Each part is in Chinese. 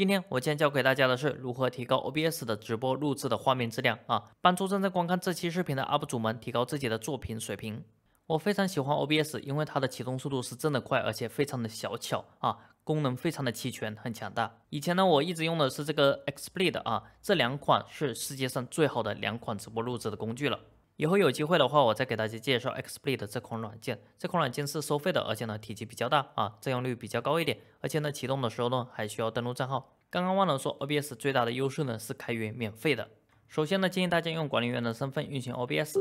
今天我将教给大家的是如何提高 OBS 的直播录制的画面质量啊，帮助正在观看这期视频的 UP 主们提高自己的作品水平。我非常喜欢 OBS，因为它的启动速度是真的快，而且非常的小巧啊，功能非常的齐全，很强大。以前呢，我一直用的是这个 XSplit 啊，这两款是世界上最好的两款直播录制的工具了。以后有机会的话，我再给大家介绍 XSplit 的这款软件。这款软件是收费的，而且呢，体积比较大啊，占用率比较高一点。而且呢，启动的时候呢，还需要登录账号。刚刚忘了说，OBS 最大的优势呢是开源免费的。首先呢，建议大家用管理员的身份运行 OBS。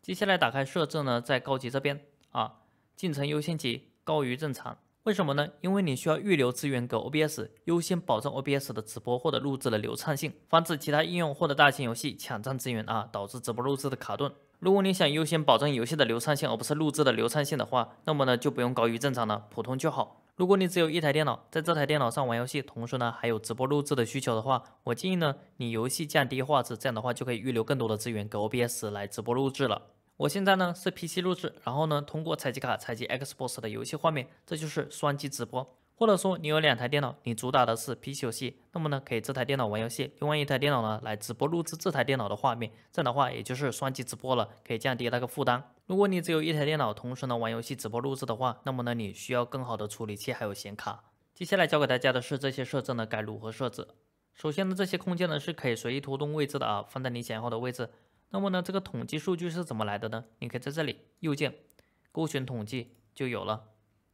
接下来打开设置呢，在高级这边啊，进程优先级高于正常。为什么呢？因为你需要预留资源给 OBS，优先保证 OBS 的直播或者录制的流畅性，防止其他应用或者大型游戏抢占资源啊，导致直播录制的卡顿。如果你想优先保证游戏的流畅性，而不是录制的流畅性的话，那么呢就不用高于正常了，普通就好。如果你只有一台电脑，在这台电脑上玩游戏，同时呢还有直播录制的需求的话，我建议呢你游戏降低画质，这样的话就可以预留更多的资源给 OBS 来直播录制了。我现在呢是 PC 录制，然后呢通过采集卡采集 Xbox 的游戏画面，这就是双机直播。或者说你有两台电脑，你主打的是 PC 游戏，那么呢可以这台电脑玩游戏，另外一台电脑呢来直播录制这台电脑的画面，这样的话也就是双机直播了，可以降低那个负担。如果你只有一台电脑同时呢玩游戏直播录制的话，那么呢你需要更好的处理器还有显卡。接下来教给大家的是这些设置呢该如何设置。首先呢这些空间呢是可以随意拖动位置的啊，放在你想要的位置。那么呢，这个统计数据是怎么来的呢？你可以在这里右键勾选统计就有了。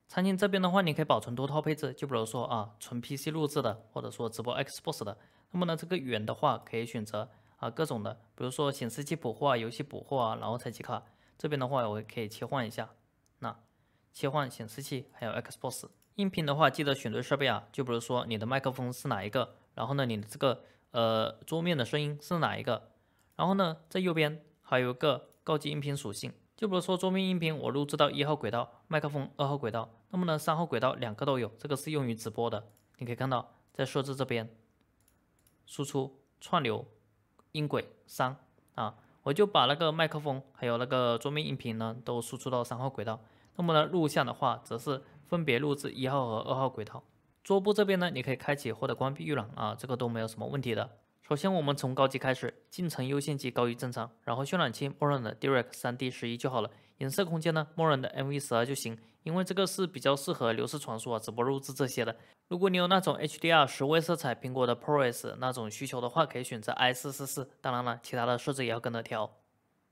餐厅这边的话，你可以保存多套配置，就比如说啊，纯 PC 录制的，或者说直播 Xbox 的。那么呢，这个远的话可以选择啊各种的，比如说显示器补货啊、游戏补货啊，然后采集卡这边的话，我可以切换一下。那切换显示器还有 Xbox 音频的话，记得选对设备啊，就比如说你的麦克风是哪一个，然后呢，你的这个呃桌面的声音是哪一个。然后呢，在右边还有一个高级音频属性，就比如说桌面音频，我录制到一号轨道麦克风，二号轨道，那么呢三号轨道两个都有，这个是用于直播的。你可以看到在设置这边，输出串流音轨三啊，我就把那个麦克风还有那个桌面音频呢都输出到三号轨道。那么呢录像的话，则是分别录制一号和二号轨道。桌布这边呢，你可以开启或者关闭预览啊，这个都没有什么问题的。首先，我们从高级开始，进程优先级高于正常，然后渲染器默认的 Direct 3D 十一就好了。颜色空间呢，默认的 m v 1二就行，因为这个是比较适合流式传输啊、直播录制这些的。如果你有那种 HDR 十位色彩、苹果的 ProRes 那种需求的话，可以选择 I444。当然了，其他的设置也要跟着调。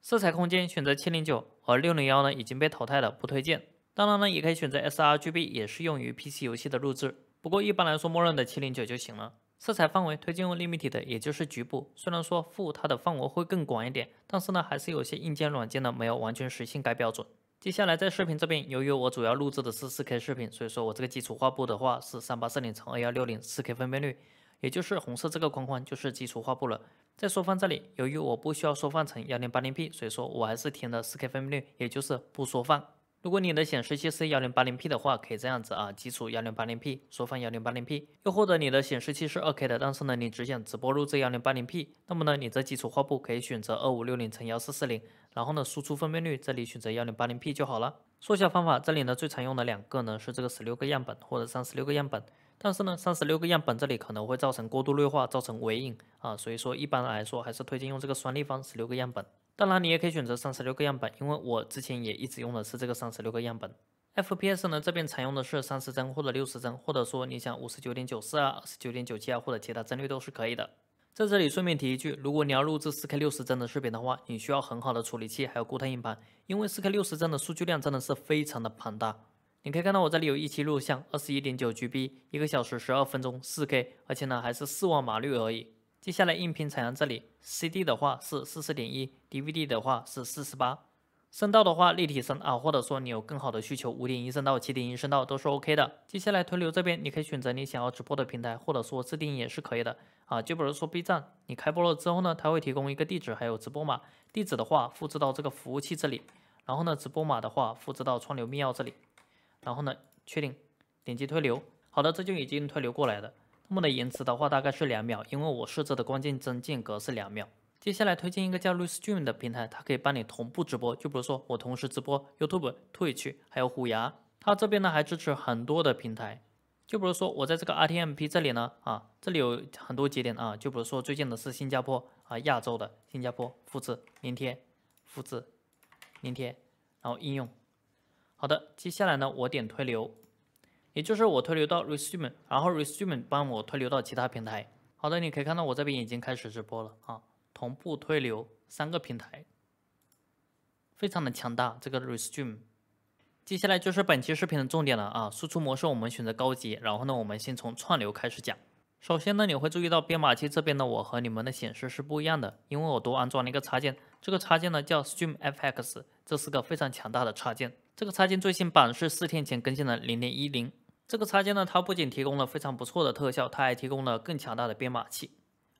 色彩空间选择709，而601呢已经被淘汰了，不推荐。当然呢，也可以选择 sRGB，也适用于 PC 游戏的录制。不过一般来说，默认的709就行了。色彩范围推荐用立方体的，也就是局部。虽然说负它的范围会更广一点，但是呢，还是有些硬件软件呢没有完全实现该标准。接下来在视频这边，由于我主要录制的是四 K 视频，所以说我这个基础画布的话是三八四零乘二幺六零四 K 分辨率，也就是红色这个框框就是基础画布了。在缩放这里，由于我不需要缩放成幺零八零 P，所以说我还是填的四 K 分辨率，也就是不缩放。如果你的显示器是幺零八零 P 的话，可以这样子啊，基础幺零八零 P 缩放幺零八零 P。又或者你的显示器是二 K 的，但是呢你只想直播录这幺零八零 P，那么呢你这基础画布可以选择二五六零乘幺四四零，然后呢输出分辨率这里选择幺零八零 P 就好了。缩小方法这里呢最常用的两个呢是这个十六个样本或者三十六个样本，但是呢三十六个样本这里可能会造成过度锐化，造成伪影啊，所以说一般来说还是推荐用这个双立方十六个样本。当然，你也可以选择三十六个样本，因为我之前也一直用的是这个三十六个样本。FPS 呢，这边采用的是三十帧或者六十帧，或者说你想五十九点九四啊、二十九点九七啊，或者其他帧率都是可以的。在这里顺便提一句，如果你要录制四 K 六十帧的视频的话，你需要很好的处理器还有固态硬盘，因为四 K 六十帧的数据量真的是非常的庞大。你可以看到我这里有一期录像，二十一点九 GB，一个小时十二分钟，四 K，而且呢还是四万码率而已。接下来音频采样这里，CD 的话是四十点一，DVD 的话是四十八，声道的话立体声啊，或者说你有更好的需求，五点一声道、七点一声道都是 OK 的。接下来推流这边，你可以选择你想要直播的平台，或者说自定义也是可以的啊，就比如说 B 站，你开播了之后呢，它会提供一个地址还有直播码，地址的话复制到这个服务器这里，然后呢直播码的话复制到创流密钥这里，然后呢确定点击推流，好的，这就已经推流过来了。我的延迟的话大概是两秒，因为我设置的关键帧间隔是两秒。接下来推荐一个叫 l i v s t r e a m 的平台，它可以帮你同步直播。就比如说我同时直播 YouTube、Twitch，还有虎牙。它这边呢还支持很多的平台。就比如说我在这个 RTMP 这里呢，啊，这里有很多节点啊。就比如说最近的是新加坡啊，亚洲的新加坡。复制，粘贴，复制，粘贴，然后应用。好的，接下来呢我点推流。也就是我推流到 r e s u m e n 然后 r e s u m e n 帮我推流到其他平台。好的，你可以看到我这边已经开始直播了啊，同步推流三个平台，非常的强大。这个 r e s u m e 接下来就是本期视频的重点了啊，输出模式我们选择高级，然后呢，我们先从串流开始讲。首先呢，你会注意到编码器这边呢，我和你们的显示是不一样的，因为我多安装了一个插件，这个插件呢叫 StreamFX，这是个非常强大的插件。这个插件最新版是四天前更新的零点一零。这个插件呢，它不仅提供了非常不错的特效，它还提供了更强大的编码器。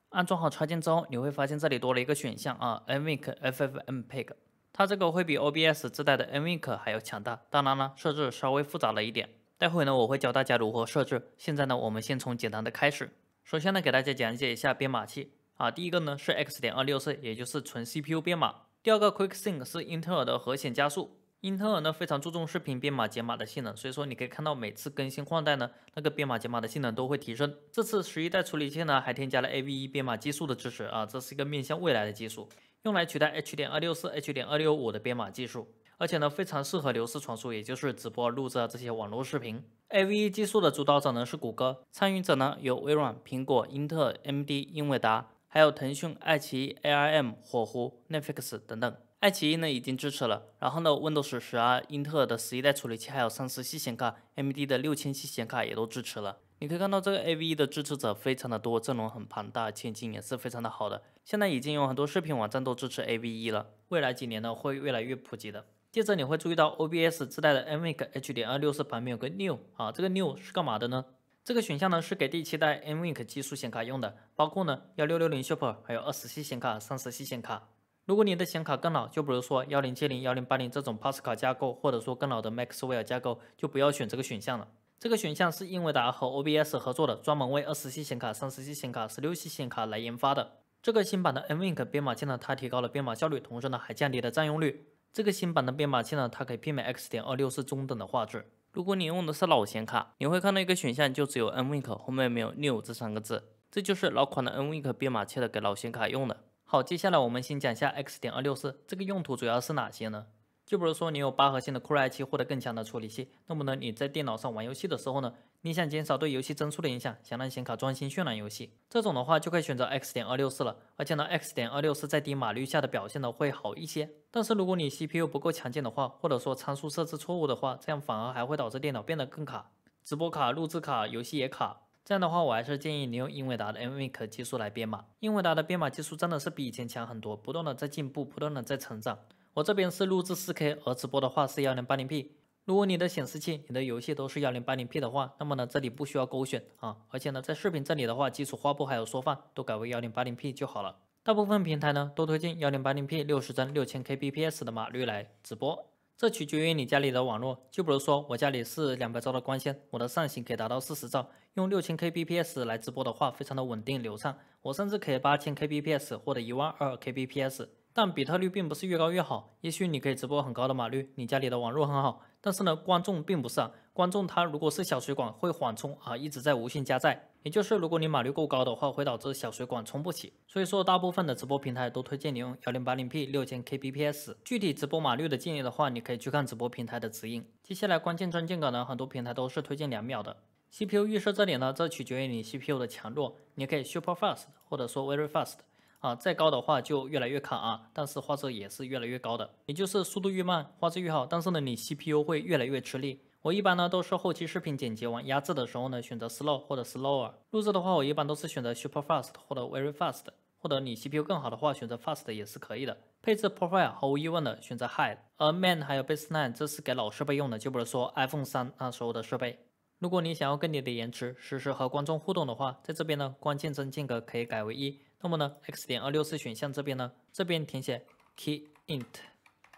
安装好插件之后，你会发现这里多了一个选项啊，NVFFmpeg。它这个会比 OBS 自带的 n v m p e 还要强大。当然呢，设置稍微复杂了一点。待会呢，我会教大家如何设置。现在呢，我们先从简单的开始。首先呢，给大家讲解一下编码器啊。第一个呢是 X.264，也就是纯 CPU 编码。第二个 Quick Sync 是英特尔的核显加速。英特尔呢非常注重视频编码解码的性能，所以说你可以看到每次更新换代呢，那个编码解码的性能都会提升。这次十一代处理器呢还添加了 a v e 编码技术的支持啊，这是一个面向未来的技术，用来取代 H 点二六四 H 点二六五的编码技术，而且呢非常适合流式传输，也就是直播、录制啊这些网络视频。a v e 技术的主导者呢是谷歌，参与者呢有微软、苹果、英特尔、m d 英伟达，还有腾讯、爱奇艺、ARM、火狐、Netflix 等等。爱奇艺呢已经支持了，然后呢，Windows 十二、英特尔的十一代处理器，还有三十系显卡，AMD 的六千系显卡也都支持了。你可以看到这个 AVE 的支持者非常的多，阵容很庞大，前景也是非常的好的。现在已经有很多视频网站都支持 AVE 了，未来几年呢会越来越普及的。接着你会注意到 OBS 自带的 NVK H. 点二六四旁边有个 New，啊，这个 New 是干嘛的呢？这个选项呢是给第七代 NVK 技术显卡用的，包括呢幺六六零 Super，还有二十系显卡、三十系显卡。如果你的显卡更老，就比如说幺零七零、幺零八零这种帕斯卡架构，或者说更老的 Maxwell 架构，就不要选这个选项了。这个选项是英伟达和 OBS 合作的，专门为二十系显卡、三十系显卡、十六系显卡来研发的。这个新版的 Nvenc 编码器呢，它提高了编码效率，同时呢还降低了占用率。这个新版的编码器呢，它可以媲美 X 点二六是中等的画质。如果你用的是老显卡，你会看到一个选项，就只有 Nvenc，后面没有六这三个字，这就是老款的 Nvenc 编码器的给老显卡用的。好，接下来我们先讲一下 X 点二六四这个用途主要是哪些呢？就比如说你有八核心的酷睿 i 七或者更强的处理器，那么呢你在电脑上玩游戏的时候呢，你想减少对游戏帧数的影响，想让显卡专心渲染游戏，这种的话就可以选择 X 点二六四了。而且呢，X 点二六四在低码率下的表现呢会好一些。但是如果你 CPU 不够强劲的话，或者说参数设置错误的话，这样反而还会导致电脑变得更卡，直播卡、录制卡、游戏也卡。这样的话，我还是建议你用英伟达的 NVK 技术来编码。英伟达的编码技术真的是比以前强很多，不断的在进步，不断的在成长。我这边是录制 4K，而直播的话是 1080P。如果你的显示器、你的游戏都是 1080P 的话，那么呢，这里不需要勾选啊。而且呢，在视频这里的话，基础画布还有缩放都改为 1080P 就好了。大部分平台呢，都推荐 1080P、60帧、6000kbps 的码率来直播。这取决于你家里的网络，就比如说我家里是两百兆的光纤，我的上行可以达到四十兆，用六千 Kbps 来直播的话，非常的稳定流畅。我甚至可以八千 Kbps 或者一万二 Kbps，但比特率并不是越高越好。也许你可以直播很高的码率，你家里的网络很好，但是呢，观众并不是啊。观众他如果是小水管会缓冲啊，一直在无限加载。也就是如果你码率过高的话，会导致小水管冲不起，所以说大部分的直播平台都推荐你用幺零八零 P 六千 Kbps。具体直播码率的建议的话，你可以去看直播平台的指引。接下来关键帧间隔呢，很多平台都是推荐两秒的。CPU 预设这点呢，这取决于你 CPU 的强弱，你可以 super fast 或者说 very fast 啊，再高的话就越来越卡啊，但是画质也是越来越高的。也就是速度越慢，画质越好，但是呢你 CPU 会越来越吃力。我一般呢都是后期视频剪辑完压制的时候呢选择 slow 或者 slower。录制的话我一般都是选择 super fast 或者 very fast，或者你 CPU 更好的话选择 fast 也是可以的。配置 profile 毫无疑问的选择 high，而 main 还有 baseline 这是给老设备用的，就比如说 iPhone 三啊所有的设备。如果你想要更低的延迟，实时和观众互动的话，在这边呢关键帧间隔可以改为一。那么呢 x 点二六四选项这边呢，这边填写 key int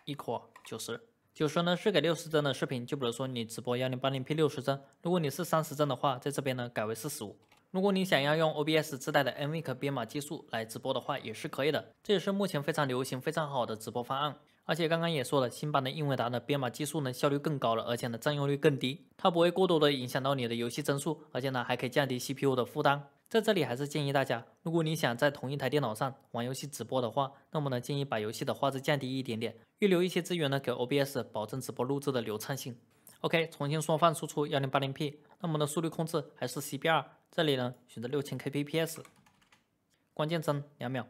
equal 九十。九十呢是给六十帧的视频，就比如说你直播幺零八零 P 六十帧，如果你是三十帧的话，在这边呢改为四十五。如果你想要用 OBS 自带的 m v c 编码技术来直播的话，也是可以的，这也是目前非常流行、非常好的直播方案。而且刚刚也说了，新版的英伟达的编码技术呢效率更高了，而且呢占用率更低，它不会过多的影响到你的游戏帧数，而且呢还可以降低 CPU 的负担。在这里还是建议大家，如果你想在同一台电脑上玩游戏直播的话，那么呢建议把游戏的画质降低一点点，预留一些资源呢给 OBS，保证直播录制的流畅性。OK，重新缩放输出 1080P，那么呢速率控制还是 CBR，这里呢选择6000 Kbps，关键帧两秒。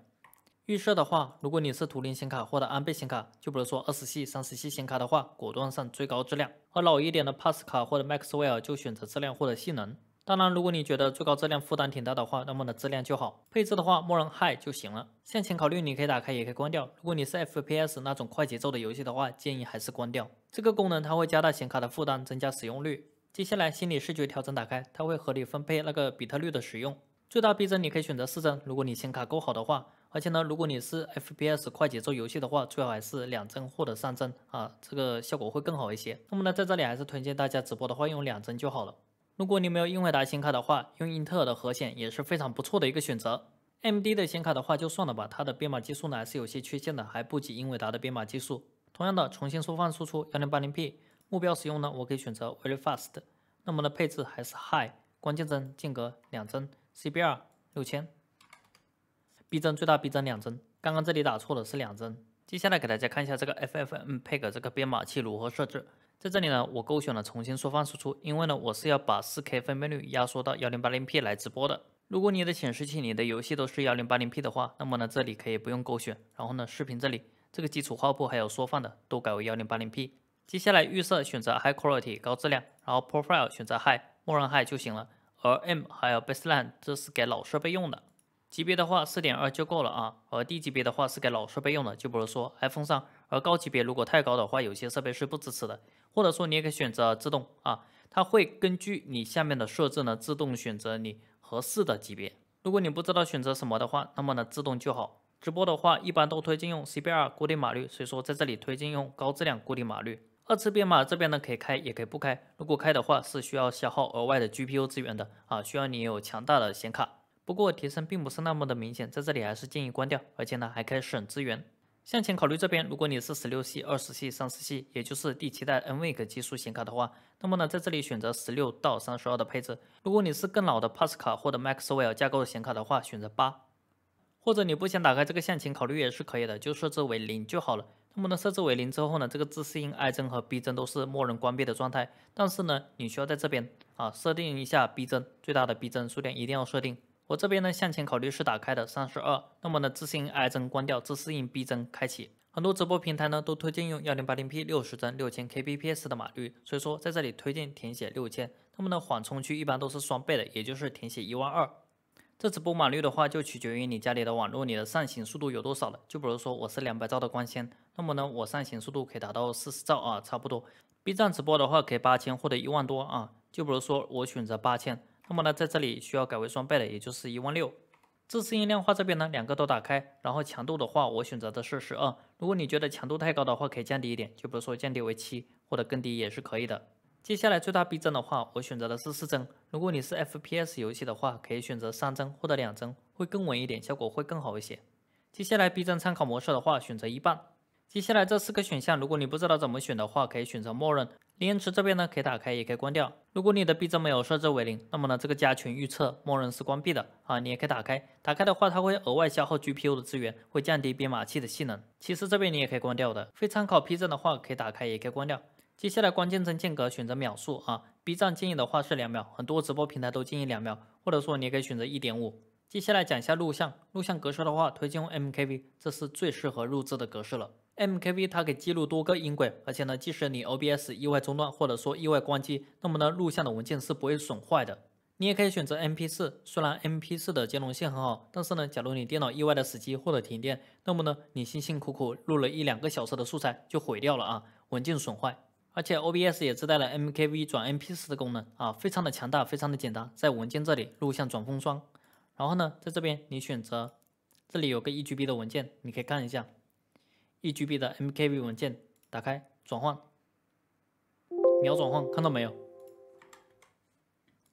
预设的话，如果你是图灵显卡或者安倍显卡，就比如说二十系、三十系显卡的话，果断上最高质量；而老一点的 Pascal 或者 Maxwell 就选择质量或者性能。当然，如果你觉得最高质量负担挺大的话，那么的质量就好。配置的话，默认 High 就行了。像前考虑你可以打开也可以关掉。如果你是 FPS 那种快节奏的游戏的话，建议还是关掉这个功能，它会加大显卡的负担，增加使用率。接下来心理视觉调整打开，它会合理分配那个比特率的使用。最大逼真你可以选择四帧，如果你显卡够好的话。而且呢，如果你是 FPS 快节奏游戏的话，最好还是两帧或者三帧啊，这个效果会更好一些。那么呢，在这里还是推荐大家直播的话用两帧就好了。如果你没有英伟达显卡的话，用英特尔的核显也是非常不错的一个选择。M D 的显卡的话就算了吧，它的编码技术呢还是有些缺陷的，还不及英伟达的编码技术。同样的，重新缩放输出幺零八零 P，目标使用呢，我可以选择 Very fast。那么的配置还是 High，关键帧间隔两帧，CBR 六千，逼真最大逼真两帧。刚刚这里打错的是两帧。接下来给大家看一下这个 FFmpeg 这个编码器如何设置。在这里呢，我勾选了重新缩放输出，因为呢，我是要把四 K 分辨率压缩到幺零八零 P 来直播的。如果你的显示器、你的游戏都是幺零八零 P 的话，那么呢，这里可以不用勾选。然后呢，视频这里这个基础画布还有缩放的都改为幺零八零 P。接下来预设选择 High Quality 高质量，然后 Profile 选择 High，默认 High 就行了。而 M 还有 Baseline 这是给老设备用的，级别的话四点二就够了啊。而 D 级别的话是给老设备用的，就比如说 iPhone 上。而高级别如果太高的话，有些设备是不支持的，或者说你也可以选择自动啊，它会根据你下面的设置呢，自动选择你合适的级别。如果你不知道选择什么的话，那么呢自动就好。直播的话，一般都推荐用 CBR 固定码率，所以说在这里推荐用高质量固定码率。二次编码这边呢可以开也可以不开，如果开的话是需要消耗额外的 GPU 资源的啊，需要你有强大的显卡。不过提升并不是那么的明显，在这里还是建议关掉，而且呢还可以省资源。向前考虑这边，如果你是十六系、二十系、三十系，也就是第七代 NViG 技术显卡的话，那么呢，在这里选择十六到三十二的配置。如果你是更老的 Pascal 或者 Maxwell 架构的显卡的话，选择八。或者你不想打开这个向前考虑也是可以的，就设置为零就好了。那么呢，设置为零之后呢，这个自适应 I 帧和 B 帧都是默认关闭的状态。但是呢，你需要在这边啊，设定一下 B 帧最大的 B 帧数量一定要设定。我这边呢向前考虑是打开的三十二，那么呢自适应 I 帧关掉，自适应 B 帧开启。很多直播平台呢都推荐用幺零八零 P 六十帧六千 K B P S 的码率，所以说在这里推荐填写六千。那么呢缓冲区一般都是双倍的，也就是填写一万二。这直播码率的话就取决于你家里的网络，你的上行速度有多少了。就比如说我是两百兆的光纤，那么呢我上行速度可以达到四十兆啊，差不多。B 站直播的话可以八千或者一万多啊，就比如说我选择八千。那么呢，在这里需要改为双倍的，也就是一万六。自适应量化这边呢，两个都打开。然后强度的话，我选择的是十二。如果你觉得强度太高的话，可以降低一点，就比如说降低为七，或者更低也是可以的。接下来最大逼真的话，我选择的是四帧。如果你是 FPS 游戏的话，可以选择三帧或者两帧，会更稳一点，效果会更好一些。接下来逼真参考模式的话，选择一半。接下来这四个选项，如果你不知道怎么选的话，可以选择默认。零延迟这边呢可以打开也可以关掉。如果你的 B 站没有设置为零，那么呢这个加群预测默认是关闭的啊，你也可以打开。打开的话它会额外消耗 GPU 的资源，会降低编码器的性能。其实这边你也可以关掉的。非参考 P 站的话可以打开也可以关掉。接下来关键帧间隔选择秒数啊，B 站建议的话是两秒，很多直播平台都建议两秒，或者说你也可以选择一点五。接下来讲一下录像，录像格式的话推荐用 MKV，这是最适合录制的格式了。MKV 它可以记录多个音轨，而且呢，即使你 OBS 意外中断或者说意外关机，那么呢，录像的文件是不会损坏的。你也可以选择 MP4，虽然 MP4 的兼容性很好，但是呢，假如你电脑意外的死机或者停电，那么呢，你辛辛苦苦录了一两个小时的素材就毁掉了啊，文件损坏。而且 OBS 也自带了 MKV 转 MP4 的功能啊，非常的强大，非常的简单，在文件这里录像转封装，然后呢，在这边你选择，这里有个 EGB 的文件，你可以看一下。eGb 的 mkv 文件打开转换，秒转换，看到没有？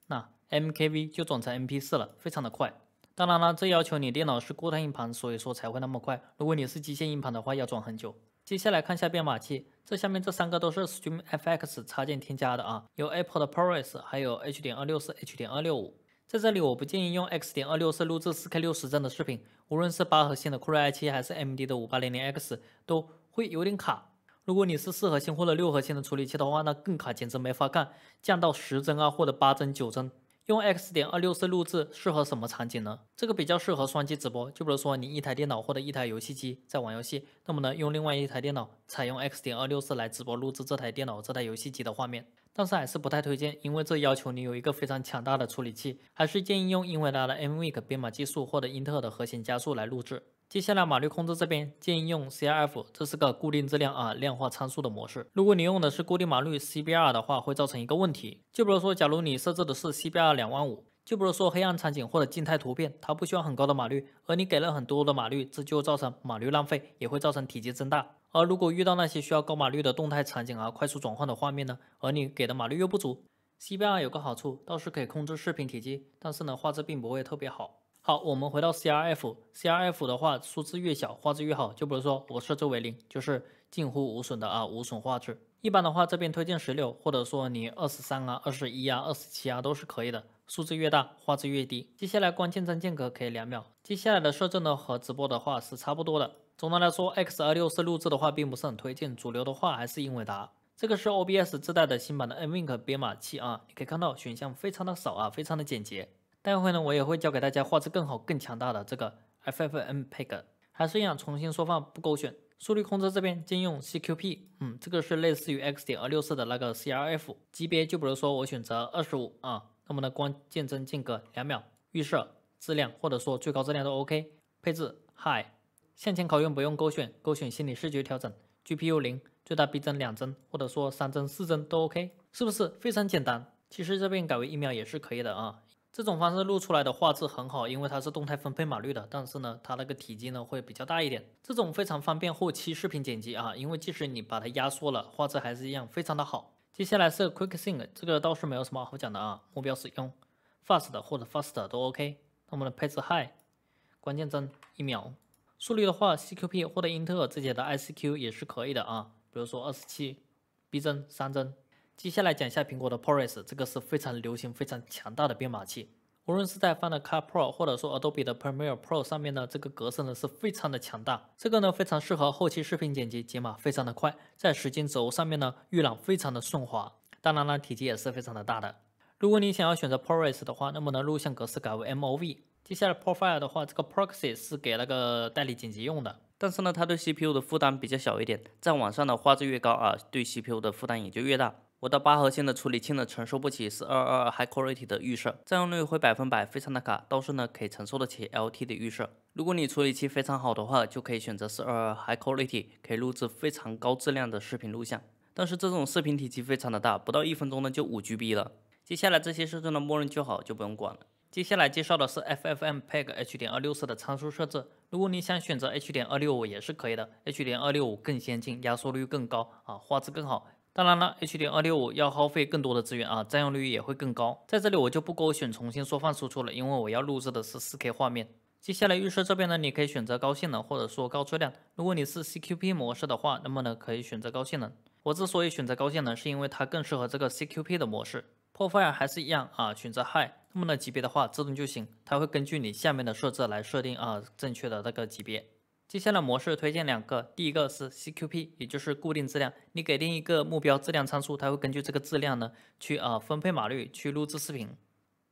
那 mkv 就转成 mp4 了，非常的快。当然了，这要求你电脑是固态硬盘，所以说才会那么快。如果你是机械硬盘的话，要转很久。接下来看一下编码器，这下面这三个都是 StreamFX 插件添加的啊，有 Apple ProRes，还有 H. 点二六四、H. 点二六五。在这里，我不建议用 X 点二六四录制四 K 六十帧的视频。无论是八核心的酷睿 i7，还是 AMD 的五八零零 X，都会有点卡。如果你是四核心或者六核心的处理器的话，那更卡，简直没法看。降到十帧啊，或者八帧、九帧。用 X. 点二六四录制适合什么场景呢？这个比较适合双机直播，就比如说你一台电脑或者一台游戏机在玩游戏，那么呢用另外一台电脑采用 X. 点二六四来直播录制这台电脑这台游戏机的画面，但是还是不太推荐，因为这要求你有一个非常强大的处理器，还是建议用英伟达的 MVK 编码技术或者英特尔的核心加速来录制。接下来码率控制这边建议用 CRF，这是个固定质量啊量化参数的模式。如果你用的是固定码率 CBR 的话，会造成一个问题，就比如说假如你设置的是 CBR 两万五，就比如说黑暗场景或者静态图片，它不需要很高的码率，而你给了很多的码率，这就造成码率浪费，也会造成体积增大。而如果遇到那些需要高码率的动态场景啊快速转换的画面呢，而你给的码率又不足，CBR 有个好处，倒是可以控制视频体积，但是呢画质并不会特别好。好，我们回到 CRF，CRF 的话，数字越小画质越好。就比如说我设置为零，就是近乎无损的啊，无损画质。一般的话，这边推荐十六，或者说你二十三啊、二十一啊、二十七啊都是可以的。数字越大画质越低。接下来关键帧间隔可以两秒。接下来的设置呢和直播的话是差不多的。总的来说，X264 录制的话并不是很推荐，主流的话还是英伟达。这个是 OBS 自带的新版的 NVENC 编码器啊，你可以看到选项非常的少啊，非常的简洁。待会呢，我也会教给大家画质更好、更强大的这个 f f m 配置，还是一样重新缩放，不勾选，速率控制这边禁用 CQP，嗯，这个是类似于 X 点二六四的那个 CRF 级别，就比如说我选择二十五啊，那么呢，关键帧间隔两秒，预设质量或者说最高质量都 OK，配置 High，向前拷用不用勾选，勾选心理视觉调整 GPU 零，最大逼真两帧或者说三帧、四帧都 OK，是不是非常简单？其实这边改为一秒也是可以的啊。这种方式录出来的画质很好，因为它是动态分配码率的，但是呢，它那个体积呢会比较大一点。这种非常方便后期视频剪辑啊，因为即使你把它压缩了，画质还是一样非常的好。接下来是 Quick Sync，这个倒是没有什么好讲的啊，目标使用 Fast 或者 Fast 都 OK。那我们的配置 High，关键帧一秒，速率的话，CQP 或者英特尔自己的 I C Q 也是可以的啊，比如说二十七，B 帧三帧。接下来讲一下苹果的 ProRes，这个是非常流行、非常强大的编码器，无论是在 f i n a 的 Car Pro 或者说 Adobe 的 Premiere Pro 上面呢，这个格式呢是非常的强大，这个呢非常适合后期视频剪辑，解码非常的快，在时间轴上面呢预览非常的顺滑，当然呢体积也是非常的大的。如果你想要选择 ProRes 的话，那么呢录像格式改为 MOV。接下来 Profile 的话，这个 Proxy 是给那个代理剪辑用的，但是呢它对 CPU 的负担比较小一点，在网上呢画质越高啊，对 CPU 的负担也就越大。我的八核心的处理器呢，承受不起四二二二 high quality 的预设，占用率会百分百，非常的卡。倒是呢，可以承受得起 LT 的预设。如果你处理器非常好的话，就可以选择四二二二 high quality，可以录制非常高质量的视频录像。但是这种视频体积非常的大，不到一分钟呢就五 G B 了。接下来这些设置呢，默认就好，就不用管了。接下来介绍的是 ffmpeg h.264 的参数设置。如果你想选择 h.265 也是可以的，h.265 更先进，压缩率更高啊，画质更好。当然了，H. 点二六五要耗费更多的资源啊，占用率也会更高。在这里我就不勾选重新缩放输出了，因为我要录制的是四 K 画面。接下来预设这边呢，你可以选择高性能或者说高质量。如果你是 CQP 模式的话，那么呢可以选择高性能。我之所以选择高性能，是因为它更适合这个 CQP 的模式。破坏还是一样啊，选择 High。那么呢级别的话，自动就行，它会根据你下面的设置来设定啊正确的那个级别。接下来模式推荐两个，第一个是 CQP，也就是固定质量。你给定一个目标质量参数，它会根据这个质量呢去啊分配码率去录制视频。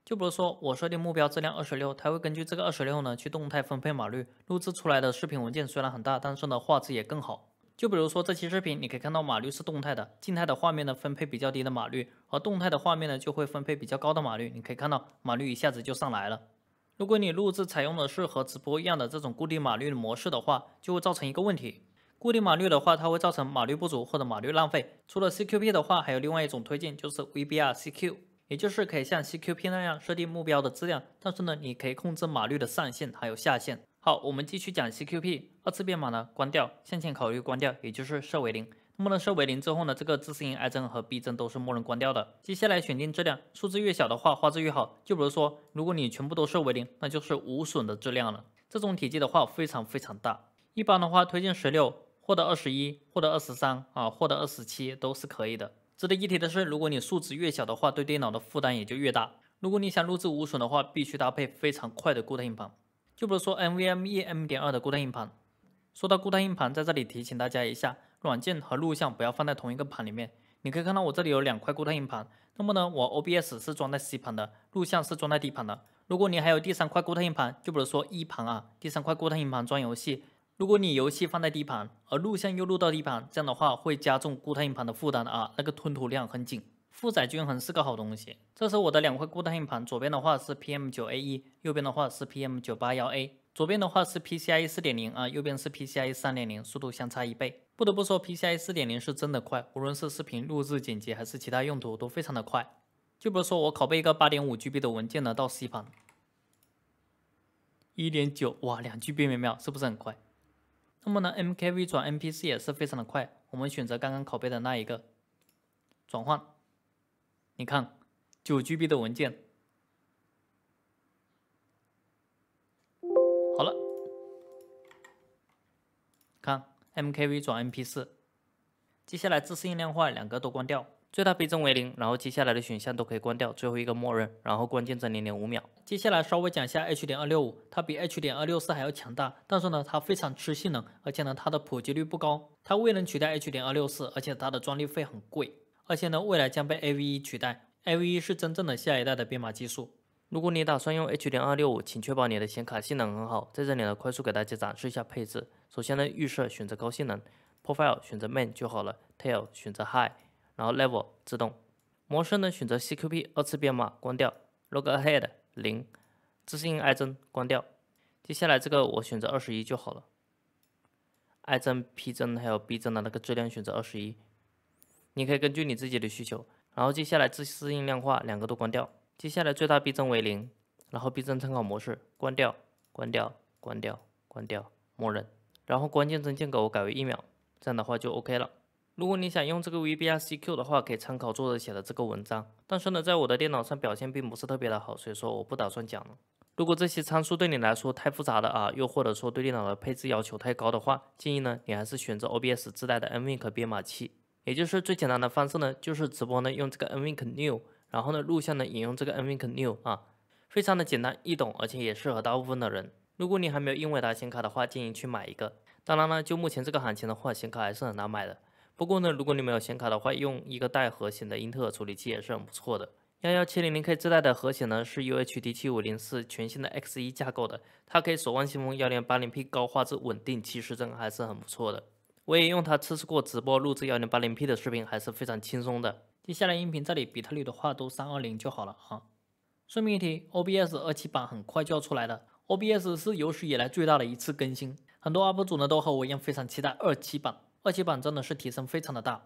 就比如说我设定目标质量二十六，它会根据这个二十六呢去动态分配码率，录制出来的视频文件虽然很大，但是呢画质也更好。就比如说这期视频，你可以看到码率是动态的，静态的画面呢分配比较低的码率，而动态的画面呢就会分配比较高的码率。你可以看到码率一下子就上来了。如果你录制采用的是和直播一样的这种固定码率模式的话，就会造成一个问题。固定码率的话，它会造成码率不足或者码率浪费。除了 CQP 的话，还有另外一种推荐就是 VBR CQ，也就是可以像 CQP 那样设定目标的质量，但是呢，你可以控制码率的上限还有下限。好，我们继续讲 CQP。二次编码呢，关掉，向前考虑关掉，也就是设为零。默认设为零之后呢，这个自适应 I 帧和 B 帧都是默认关掉的。接下来选定质量，数字越小的话，画质越好。就比如说，如果你全部都设为零，那就是无损的质量了。这种体积的话非常非常大，一般的话推荐十六，或者二十一，或者二十三啊，或者二十七都是可以的。值得一提的是，如果你数值越小的话，对电脑的负担也就越大。如果你想录制无损的话，必须搭配非常快的固态硬盘，就比如说 NVMe M. 点二的固态硬盘。说到固态硬盘，在这里提醒大家一下。软件和录像不要放在同一个盘里面。你可以看到我这里有两块固态硬盘，那么呢，我 OBS 是装在 C 盘的，录像是装在 D 盘的。如果你还有第三块固态硬盘，就比如说 E 盘啊，第三块固态硬盘装游戏。如果你游戏放在 D 盘，而录像又录到 D 盘，这样的话会加重固态硬盘的负担的啊，那个吞吐量很紧，负载均衡是个好东西。这是我的两块固态硬盘，左边的话是 PM9A1，右边的话是 PM981A。左边的话是 PCIe 四点零啊，右边是 PCIe 三点零，速度相差一倍。不得不说 PCIe 四点零是真的快，无论是视频录制、剪辑还是其他用途都非常的快。就比如说我拷贝一个八点五 G B 的文件呢到 C 盘，一点九，哇，两 G B 每秒，是不是很快？那么呢，MKV 转 m p c 也是非常的快。我们选择刚刚拷贝的那一个转换，你看九 G B 的文件。MKV 转 MP4，接下来自适应量化两个都关掉，最大倍增为零，然后接下来的选项都可以关掉，最后一个默认，然后关键帧零点五秒。接下来稍微讲一下 H. 点二六五，它比 H. 点二六四还要强大，但是呢它非常吃性能，而且呢它的普及率不高，它未能取代 H. 点二六四，而且它的专利费很贵，而且呢未来将被 AV1 取代，AV1 是真正的下一代的编码技术。如果你打算用 H. 点二六五，请确保你的显卡性能很好。在这里呢，快速给大家展示一下配置。首先呢，预设选择高性能，profile 选择 main 就好了，tail 选择 high，然后 level 自动模式呢选择 CQP 二次编码关掉 l o g ahead 零，自适应 i 帧关掉，接下来这个我选择二十一就好了，i 帧 p 帧还有 b 帧的那个质量选择二十一，你可以根据你自己的需求，然后接下来自适应量化两个都关掉，接下来最大 b 帧为零，然后 b 帧参考模式关掉关掉关掉关掉，默认。然后关键帧间隔我改为一秒，这样的话就 OK 了。如果你想用这个 VBR CQ 的话，可以参考作者写的这个文章。但是呢，在我的电脑上表现并不是特别的好，所以说我不打算讲了。如果这些参数对你来说太复杂的啊，又或者说对电脑的配置要求太高的话，建议呢，你还是选择 OBS 自带的 NVENC 编码器。也就是最简单的方式呢，就是直播呢用这个 NVENC New，然后呢，录像呢引用这个 NVENC New 啊，非常的简单易懂，而且也适合大部分的人。如果你还没有英伟达显卡的话，建议去买一个。当然了，就目前这个行情的话，显卡还是很难买的。不过呢，如果你没有显卡的话，用一个带核显的英特尔处理器也是很不错的。幺幺七零零 K 自带的核显呢是 UHD 七五零四，全新的 X 一架构的，它可以锁望先锋幺零八零 P 高画质稳定七十帧还是很不错的。我也用它测试过直播录制幺零八零 P 的视频，还是非常轻松的。接下来音频这里比特率的话都三二零就好了啊。顺便一提，OBS 二七版很快就要出来了。OBS 是有史以来最大的一次更新，很多 UP 主呢都和我一样非常期待二七版。二七版真的是提升非常的大。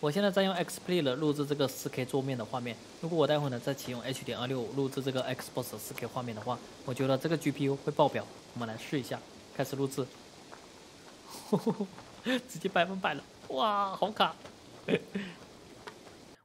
我现在在用 x p l i t 录制这个 4K 桌面的画面，如果我待会呢再启用 H. 点二六录制这个 Xbox 4K 画面的话，我觉得这个 GPU 会爆表。我们来试一下，开始录制，直接百分百了，哇，好卡。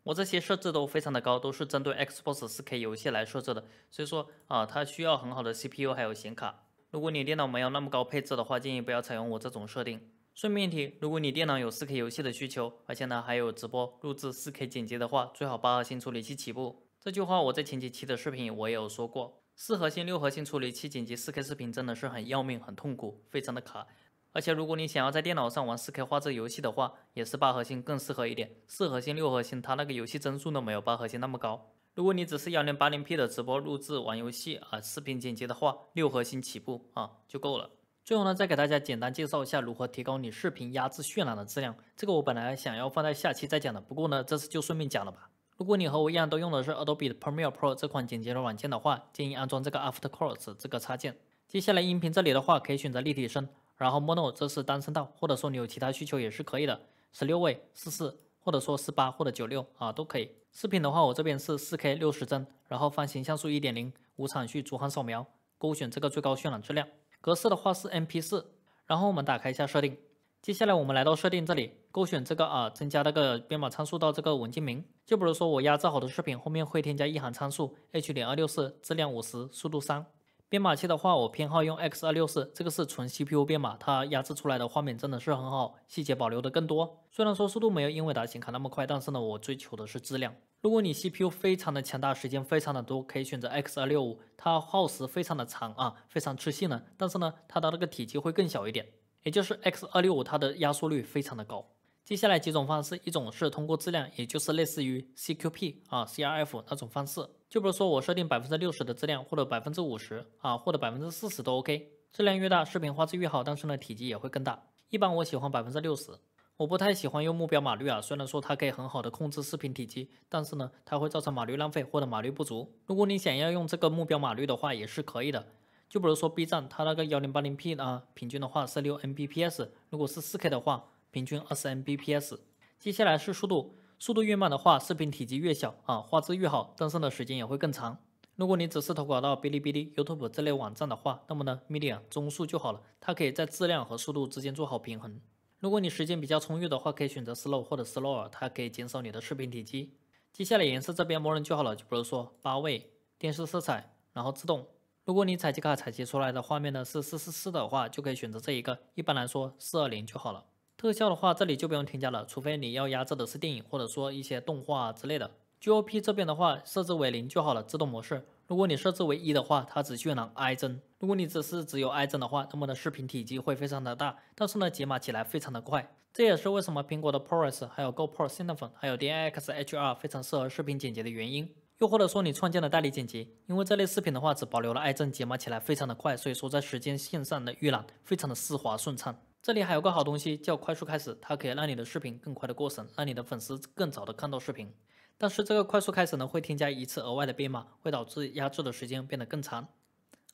我这些设置都非常的高，都是针对 Xbox 四 K 游戏来设置的，所以说啊，它需要很好的 CPU 还有显卡。如果你电脑没有那么高配置的话，建议不要采用我这种设定。顺便提，如果你电脑有四 K 游戏的需求，而且呢还有直播、录制四 K 剪辑的话，最好八核心处理器起步。这句话我在前几期的视频我也有说过，四核心、六核心处理器剪辑四 K 视频真的是很要命、很痛苦、非常的卡。而且，如果你想要在电脑上玩四 K 画质游戏的话，也是八核心更适合一点。四核心、六核心，它那个游戏帧数都没有八核心那么高。如果你只是幺零八零 P 的直播录制、玩游戏啊、视频剪辑的话，六核心起步啊就够了。最后呢，再给大家简单介绍一下如何提高你视频压制渲染的质量。这个我本来想要放在下期再讲的，不过呢，这次就顺便讲了吧。如果你和我一样都用的是 Adobe Premiere Pro 这款剪辑的软件的话，建议安装这个 After c f o s s 这个插件。接下来音频这里的话，可以选择立体声。然后 mono 这是单声道，或者说你有其他需求也是可以的，十六位四四，或者说十八或者九六啊都可以。视频的话，我这边是四 K 六十帧，然后方形像素一点零，无场序逐行扫描，勾选这个最高渲染质量。格式的话是 M P 四，然后我们打开一下设定。接下来我们来到设定这里，勾选这个啊，增加那个编码参数到这个文件名。就比如说我压制好的视频后面会添加一行参数 H. 2二六四质量五十速度三。编码器的话，我偏好用 X 二六四，这个是纯 CPU 编码，它压制出来的画面真的是很好，细节保留的更多。虽然说速度没有英伟达显卡那么快，但是呢，我追求的是质量。如果你 CPU 非常的强大，时间非常的多，可以选择 X 二六五，它耗时非常的长啊，非常吃性能，但是呢，它的那个体积会更小一点，也就是 X 二六五它的压缩率非常的高。接下来几种方式，一种是通过质量，也就是类似于 CQP 啊，CRF 那种方式，就比如说我设定百分之六十的质量，或者百分之五十啊，或者百分之四十都 OK。质量越大，视频画质越好，但是呢，体积也会更大。一般我喜欢百分之六十，我不太喜欢用目标码率啊，虽然说它可以很好的控制视频体积，但是呢，它会造成码率浪费或者码率不足。如果你想要用这个目标码率的话，也是可以的。就比如说 B 站，它那个幺零八零 P 啊，平均的话是六 Mbps，如果是四 K 的话。平均二十 Mbps，接下来是速度，速度越慢的话，视频体积越小啊，画质越好，登上的时间也会更长。如果你只是投稿到哔哩哔哩、YouTube 这类网站的话，那么呢，Medium 中速就好了，它可以在质量和速度之间做好平衡。如果你时间比较充裕的话，可以选择 Slow 或者 Slow，e r 它可以减少你的视频体积。接下来颜色这边默认就好了，就比如说八位电视色彩，然后自动。如果你采集卡采集出来的画面呢是四四四的话，就可以选择这一个，一般来说四二零就好了。特效的话，这里就不用添加了，除非你要压制的是电影或者说一些动画之类的。GOP 这边的话，设置为零就好了，自动模式。如果你设置为一的话，它只渲染 I 帧。如果你只是只有 I 帧的话，那么的视频体积会非常的大，但是呢解码起来非常的快。这也是为什么苹果的 ProRes 还有 GoPro Cinema 还有 DNX HR 非常适合视频剪辑的原因。又或者说你创建了代理剪辑，因为这类视频的话只保留了 I 帧，解码起来非常的快，所以说在时间线上的预览非常的丝滑顺畅。这里还有个好东西叫快速开始，它可以让你的视频更快的过审，让你的粉丝更早的看到视频。但是这个快速开始呢，会添加一次额外的编码，会导致压制的时间变得更长。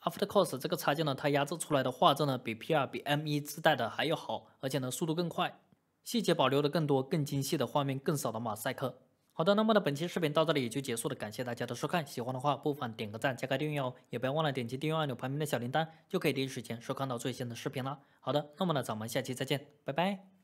After c o u e s e 这个插件呢，它压制出来的画质呢，比 PR、比 m 1自带的还要好，而且呢，速度更快，细节保留的更多，更精细的画面，更少的马赛克。好的，那么呢，本期视频到这里也就结束了，感谢大家的收看。喜欢的话，不妨点个赞，加个订阅哦。也不要忘了点击订阅按钮旁边的小铃铛，就可以第一时间收看到最新的视频了。好的，那么呢，咱们下期再见，拜拜。